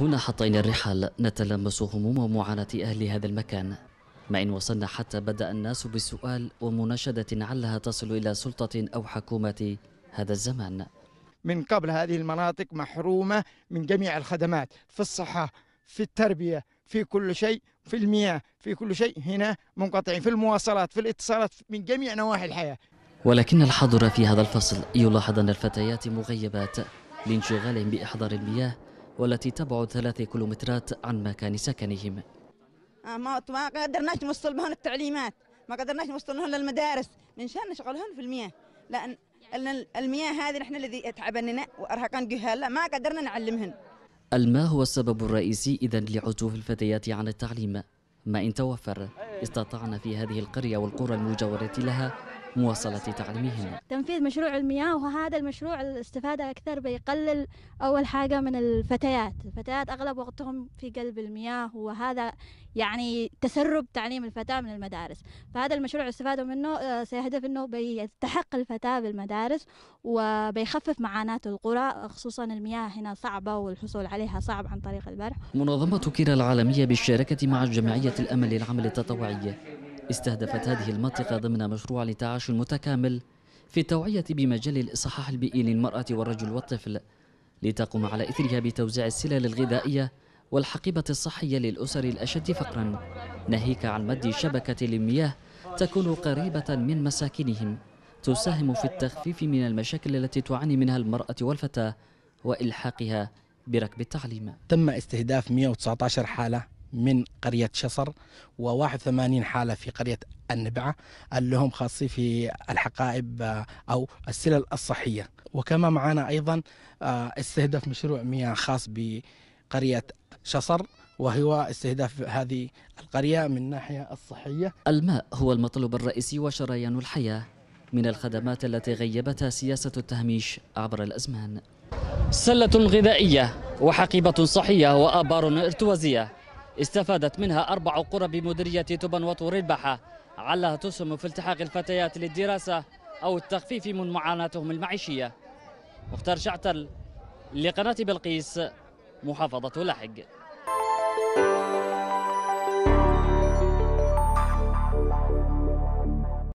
هنا حطينا الرحال نتلمس هموم ومعاناة أهل هذا المكان ما إن وصلنا حتى بدأ الناس بالسؤال ومناشدة علها تصل إلى سلطة أو حكومة هذا الزمان من قبل هذه المناطق محرومة من جميع الخدمات في الصحة في التربية في كل شيء في المياه في كل شيء هنا منقطعين في المواصلات في الاتصالات من جميع نواحي الحياة ولكن الحاضر في هذا الفصل يلاحظ أن الفتيات مغيبات لانشغالهم بإحضار المياه والتي تبعد ثلاثة كيلومترات عن مكان سكنهم آه، ما ما قدرناش نوصل بهم التعليمات ما قدرناش نوصل لهم للمدارس من شان نشغلهم في المياه لأن المياه هذه نحن الذي تعبننا وارهقنا جهال ما قدرنا نعلمهن الماء هو السبب الرئيسي إذا لعزوف الفتيات عن التعليم ما إن توفر استطعنا في هذه القرية والقرى المجاورة لها مواصلة تعليمهن تنفيذ مشروع المياه وهذا المشروع الاستفادة أكثر بيقلل أول حاجة من الفتيات الفتيات أغلب وقتهم في قلب المياه وهذا يعني تسرب تعليم الفتاة من المدارس فهذا المشروع استفادوا منه آه، سيهدف أنه بيتحق الفتاة بالمدارس وبيخفف معاناة القرى خصوصا المياه هنا صعبة والحصول عليها صعب عن طريق البرح منظمة كيرا العالمية بالشراكة مع جمعية الأمل العمل التطوعي استهدفت هذه المنطقة ضمن مشروع لتعاش متكامل في التوعية بمجال الإصحاح البيئي للمرأة والرجل والطفل لتقوم على إثرها بتوزيع السلال الغذائية والحقيبة الصحية للأسر الأشد فقرا ناهيك عن مد شبكة للمياه تكون قريبة من مساكنهم تساهم في التخفيف من المشاكل التي تعاني منها المرأة والفتاة وإلحاقها بركب التعليم تم استهداف 119 حالة من قرية شصر و81 حالة في قرية النبعة اللي هم خاصين في الحقائب آه، أو السلل الصحية وكما معنا أيضا آه، استهداف مشروع مياه خاص بقرية شصر وهو استهداف هذه القرية من الناحية الصحية الماء هو المطلوب الرئيسي وشريان الحياة من الخدمات التي غيبتها سياسة التهميش عبر الأزمان سلة غذائية وحقيبة صحية وآبار ارتوازية استفادت منها أربع قرى بمديرية تبن البحة علها تسهم في التحاق الفتيات للدراسة أو التخفيف من معاناتهم المعيشية مختار شعتل لقناة بلقيس محافظة لاحق